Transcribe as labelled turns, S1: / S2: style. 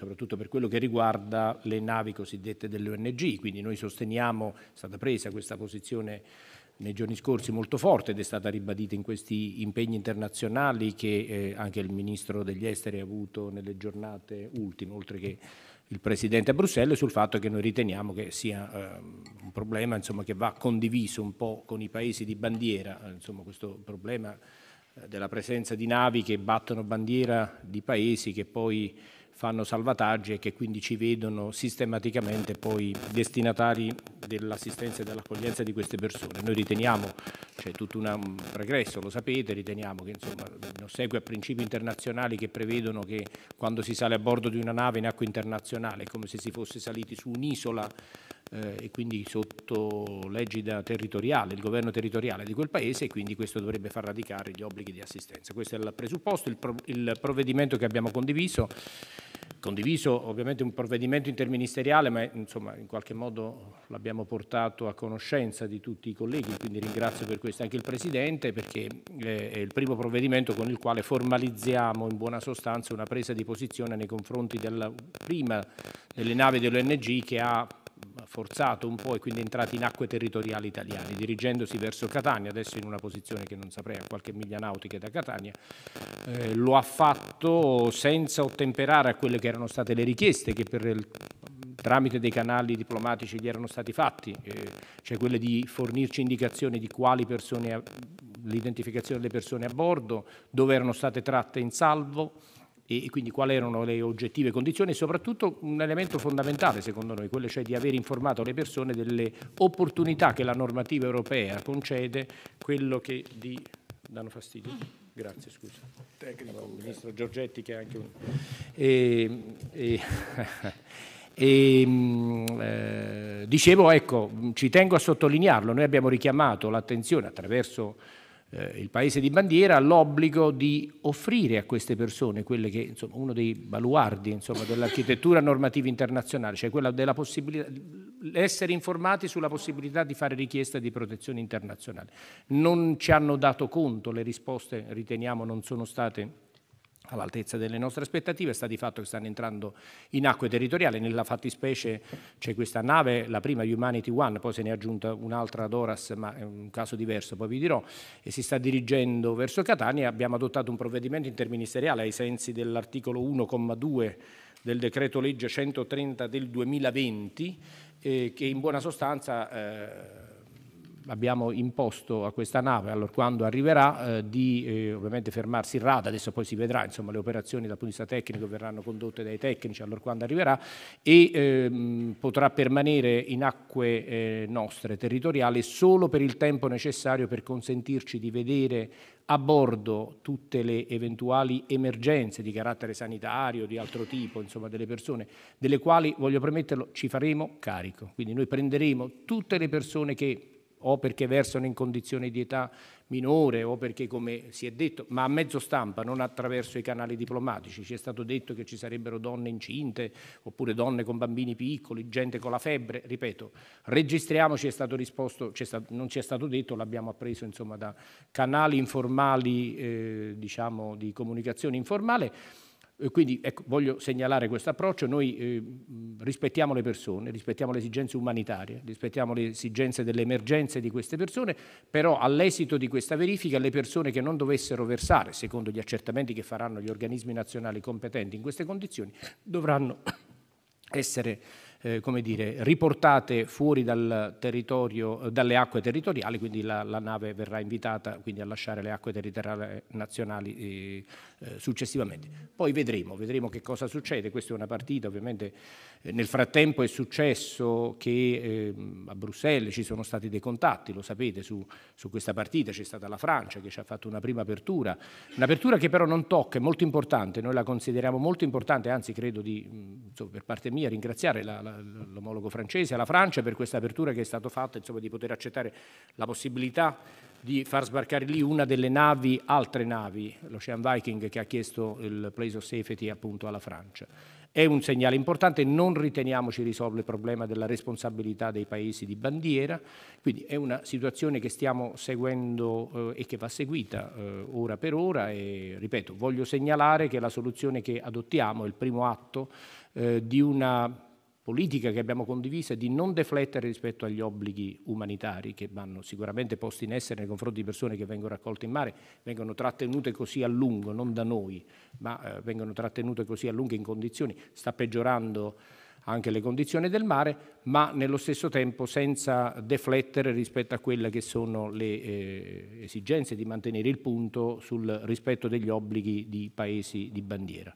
S1: soprattutto per quello che riguarda le navi cosiddette delle ONG, quindi noi sosteniamo, è stata presa questa posizione nei giorni scorsi molto forte ed è stata ribadita in questi impegni internazionali che eh, anche il Ministro degli Esteri ha avuto nelle giornate ultime, oltre che il Presidente a Bruxelles, sul fatto che noi riteniamo che sia eh, un problema insomma, che va condiviso un po' con i paesi di bandiera, insomma, questo problema eh, della presenza di navi che battono bandiera di paesi che poi fanno salvataggi e che quindi ci vedono sistematicamente poi destinatari dell'assistenza e dell'accoglienza di queste persone. Noi riteniamo, c'è cioè tutto un pregresso, lo sapete, riteniamo che insomma, in ossequio a principi internazionali che prevedono che quando si sale a bordo di una nave in acqua internazionale è come se si fosse saliti su un'isola eh, e quindi sotto l'egida territoriale, il governo territoriale di quel paese e quindi questo dovrebbe far radicare gli obblighi di assistenza. Questo è il presupposto, il, pro, il provvedimento che abbiamo condiviso condiviso ovviamente un provvedimento interministeriale, ma insomma in qualche modo l'abbiamo portato a conoscenza di tutti i colleghi, quindi ringrazio per questo anche il Presidente perché eh, è il primo provvedimento con il quale formalizziamo in buona sostanza una presa di posizione nei confronti della prima delle navi dell'ONG che ha forzato un po' e quindi entrati in acque territoriali italiane, dirigendosi verso Catania, adesso in una posizione che non saprei a qualche miglia nautica da Catania, eh, lo ha fatto senza ottemperare a quelle che erano state le richieste che per il tramite dei canali diplomatici gli erano stati fatti, eh, cioè quelle di fornirci indicazioni di quali persone, l'identificazione delle persone a bordo, dove erano state tratte in salvo, e, quindi quali erano le oggettive condizioni e soprattutto un elemento fondamentale secondo noi, quello cioè di aver informato le persone delle opportunità che la normativa europea concede, quello che di... danno fastidio? Grazie, scusa. Tecnico. Il ministro Giorgetti che è anche un... Ehm, e, e... E, ehm, eh, dicevo, ecco, ci tengo a sottolinearlo, noi abbiamo richiamato l'attenzione attraverso eh, il paese di bandiera ha l'obbligo di offrire a queste persone quelle che, insomma, uno dei baluardi insomma, dell'architettura normativa internazionale, cioè quella della possibilità, essere informati sulla possibilità di fare richiesta di protezione internazionale. Non ci hanno dato conto, le risposte riteniamo non sono state all'altezza delle nostre aspettative sta di fatto che stanno entrando in acque territoriali. Nella fattispecie c'è questa nave, la prima Humanity One, poi se ne è aggiunta un'altra Doras, ma è un caso diverso, poi vi dirò, e si sta dirigendo verso Catania. Abbiamo adottato un provvedimento interministeriale ai sensi dell'articolo 1,2 del decreto legge 130 del 2020 eh, che in buona sostanza... Eh, abbiamo imposto a questa nave, allora quando arriverà, eh, di eh, ovviamente fermarsi in rada, adesso poi si vedrà, insomma le operazioni dal punto di vista tecnico verranno condotte dai tecnici, allora quando arriverà, e ehm, potrà permanere in acque eh, nostre territoriali solo per il tempo necessario per consentirci di vedere a bordo tutte le eventuali emergenze di carattere sanitario, di altro tipo, insomma, delle persone, delle quali, voglio premetterlo, ci faremo carico. Quindi noi prenderemo tutte le persone che o perché versano in condizioni di età minore o perché, come si è detto, ma a mezzo stampa, non attraverso i canali diplomatici. Ci è stato detto che ci sarebbero donne incinte oppure donne con bambini piccoli, gente con la febbre. Ripeto, registriamoci, è stato risposto, è stato, non ci è stato detto, l'abbiamo appreso insomma, da canali informali, eh, diciamo, di comunicazione informale. Eh, quindi ecco, voglio segnalare questo approccio, noi eh, rispettiamo le persone, rispettiamo le esigenze umanitarie, rispettiamo le esigenze delle emergenze di queste persone, però all'esito di questa verifica le persone che non dovessero versare, secondo gli accertamenti che faranno gli organismi nazionali competenti in queste condizioni, dovranno essere eh, come dire, riportate fuori dal territorio, eh, dalle acque territoriali, quindi la, la, nave verrà invitata quindi, a lasciare le acque territoriali nazionali eh, eh successivamente. Poi vedremo, vedremo che cosa succede, questa è una partita ovviamente, eh, nel frattempo è successo che eh, a Bruxelles ci sono stati dei contatti, lo sapete, su, su questa partita, c'è stata la Francia che ci ha fatto una prima apertura, un'apertura che però non tocca, è molto importante, noi la consideriamo molto importante, anzi credo di, insomma, per parte mia, ringraziare la, la all'omologo francese, alla Francia, per questa apertura che è stata fatta, insomma, di poter accettare la possibilità di far sbarcare lì una delle navi, altre navi, l'Ocean Viking che ha chiesto il place of safety appunto alla Francia. È un segnale importante, non riteniamoci risolve il problema della responsabilità dei paesi di bandiera, quindi è una situazione che stiamo seguendo eh, e che va seguita eh, ora per ora e ripeto, voglio segnalare che la soluzione che adottiamo è il primo atto eh, di una politica che abbiamo condiviso è di non deflettere rispetto agli obblighi umanitari che vanno sicuramente posti in essere nei confronti di persone che vengono raccolte in mare, vengono trattenute così a lungo, non da noi, ma eh, vengono trattenute così a lungo in condizioni, sta peggiorando anche le condizioni del mare, ma nello stesso tempo senza deflettere rispetto a quelle che sono le eh, esigenze di mantenere il punto sul rispetto degli obblighi di paesi di bandiera.